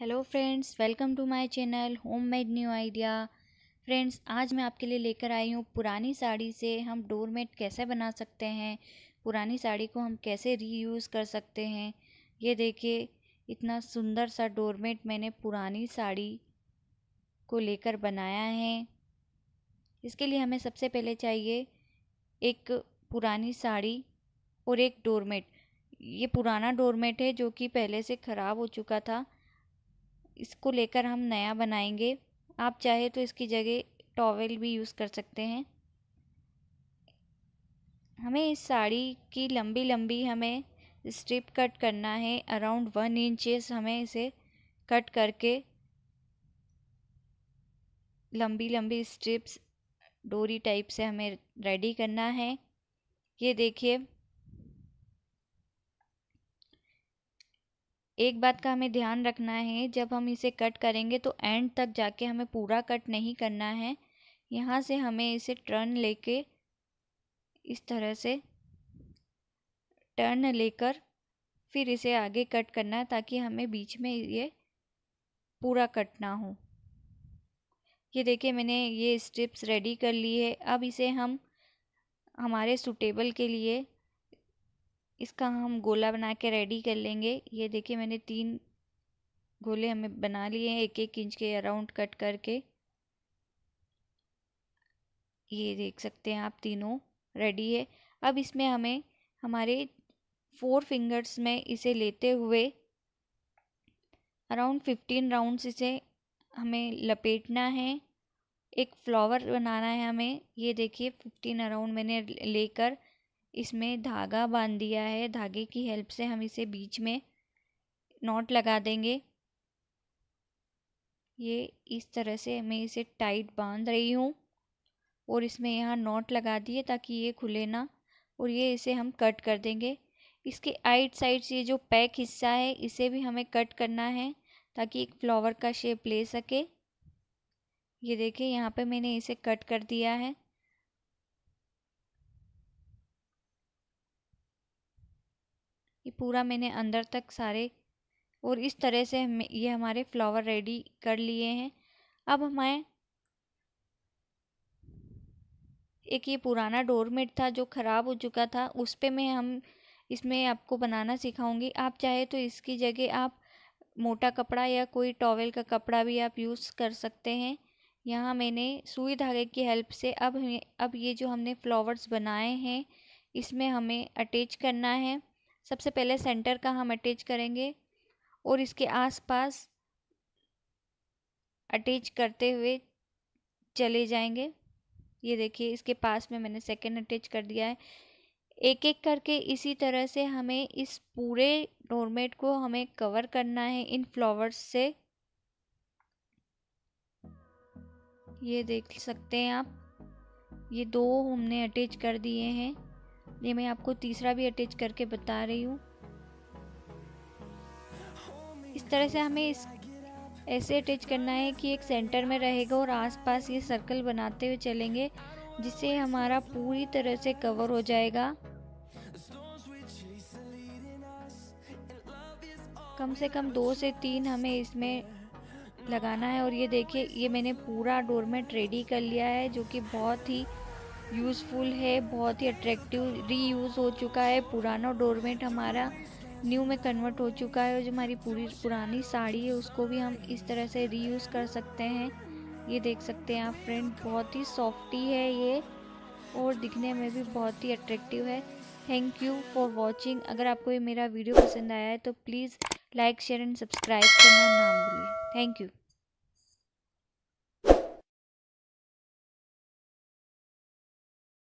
hello friends welcome to my channel home made new idea friends आज मैं आपके लिए लेकर आई हूँ पुरानी साड़ी से हम डोरमेट कैसे बना सकते हैं पुरानी साड़ी को हम कैसे रीयूज़ कर सकते हैं ये देखिए इतना सुंदर सा डोरमेट मैंने पुरानी साड़ी को लेकर बनाया है इसके लिए हमें सबसे पहले चाहिए एक पुरानी साड़ी और एक डोरमेट ये पुराना डोरमेट है जो कि पहले से ख़राब हो चुका था इसको लेकर हम नया बनाएंगे आप चाहे तो इसकी जगह टॉवेल भी यूज़ कर सकते हैं हमें इस साड़ी की लंबी लंबी हमें स्ट्रिप कट करना है अराउंड वन इंचेस हमें इसे कट करके लंबी लंबी स्ट्रिप्स डोरी टाइप से हमें रेडी करना है ये देखिए एक बात का हमें ध्यान रखना है जब हम इसे कट करेंगे तो एंड तक जाके हमें पूरा कट नहीं करना है यहाँ से हमें इसे टर्न लेके इस तरह से टर्न लेकर फिर इसे आगे कट करना है ताकि हमें बीच में ये पूरा कट ना हो ये देखिए मैंने ये स्ट्रिप्स रेडी कर ली है अब इसे हम हमारे सूटेबल के लिए इसका हम गोला बना के रेडी कर लेंगे ये देखिए मैंने तीन गोले हमें बना लिए हैं एक एक इंच के अराउंड कट करके ये देख सकते हैं आप तीनों रेडी है अब इसमें हमें हमारे फोर फिंगर्स में इसे लेते हुए अराउंड फिफ्टीन राउंड्स इसे हमें लपेटना है एक फ्लावर बनाना है हमें ये देखिए फिफ्टीन अराउंड मैंने लेकर इसमें धागा बांध दिया है धागे की हेल्प से हम इसे बीच में नॉट लगा देंगे ये इस तरह से मैं इसे टाइट बांध रही हूँ और इसमें यहाँ नॉट लगा दिए ताकि ये खुले ना और ये इसे हम कट कर देंगे इसके आइट साइड ये जो पैक हिस्सा है इसे भी हमें कट करना है ताकि एक फ्लावर का शेप ले सके ये देखिए यहाँ पे मैंने इसे कट कर दिया है पूरा मैंने अंदर तक सारे और इस तरह से हम ये हमारे फ्लावर रेडी कर लिए हैं अब हमें एक ये पुराना डोरमेट था जो ख़राब हो चुका था उस पर मैं हम इसमें आपको बनाना सिखाऊंगी आप चाहे तो इसकी जगह आप मोटा कपड़ा या कोई टॉवेल का कपड़ा भी आप यूज़ कर सकते हैं यहाँ मैंने सुई धागे की हेल्प से अब अब ये जो हमने फ्लावर्स बनाए हैं इसमें हमें अटैच करना है सबसे पहले सेंटर का हम अटैच करेंगे और इसके आसपास अटैच करते हुए चले जाएंगे ये देखिए इसके पास में मैंने सेकेंड अटैच कर दिया है एक एक करके इसी तरह से हमें इस पूरे डोरमेट को हमें कवर करना है इन फ्लावर्स से ये देख सकते हैं आप ये दो हमने अटैच कर दिए हैं ये मैं आपको तीसरा भी अटैच करके बता रही हूँ इस तरह से हमें इस ऐसे अटैच करना है कि एक सेंटर में रहेगा और आसपास ये सर्कल बनाते हुए चलेंगे जिससे हमारा पूरी तरह से कवर हो जाएगा कम से कम दो से तीन हमें इसमें लगाना है और ये देखिए ये मैंने पूरा डोर में रेडी कर लिया है जो कि बहुत ही यूज़फुल है बहुत ही अट्रैक्टिव रीयूज़ हो चुका है पुराना डोरमेट हमारा न्यू में कन्वर्ट हो चुका है और जो हमारी पूरी पुरानी साड़ी है उसको भी हम इस तरह से रीयूज़ कर सकते हैं ये देख सकते हैं आप फ्रेंड बहुत ही सॉफ्टी है ये और दिखने में भी बहुत ही अट्रैक्टिव है थैंक यू फॉर वॉचिंग अगर आपको ये मेरा वीडियो पसंद आया है तो please like share and subscribe करना ना भूलिए थैंक यू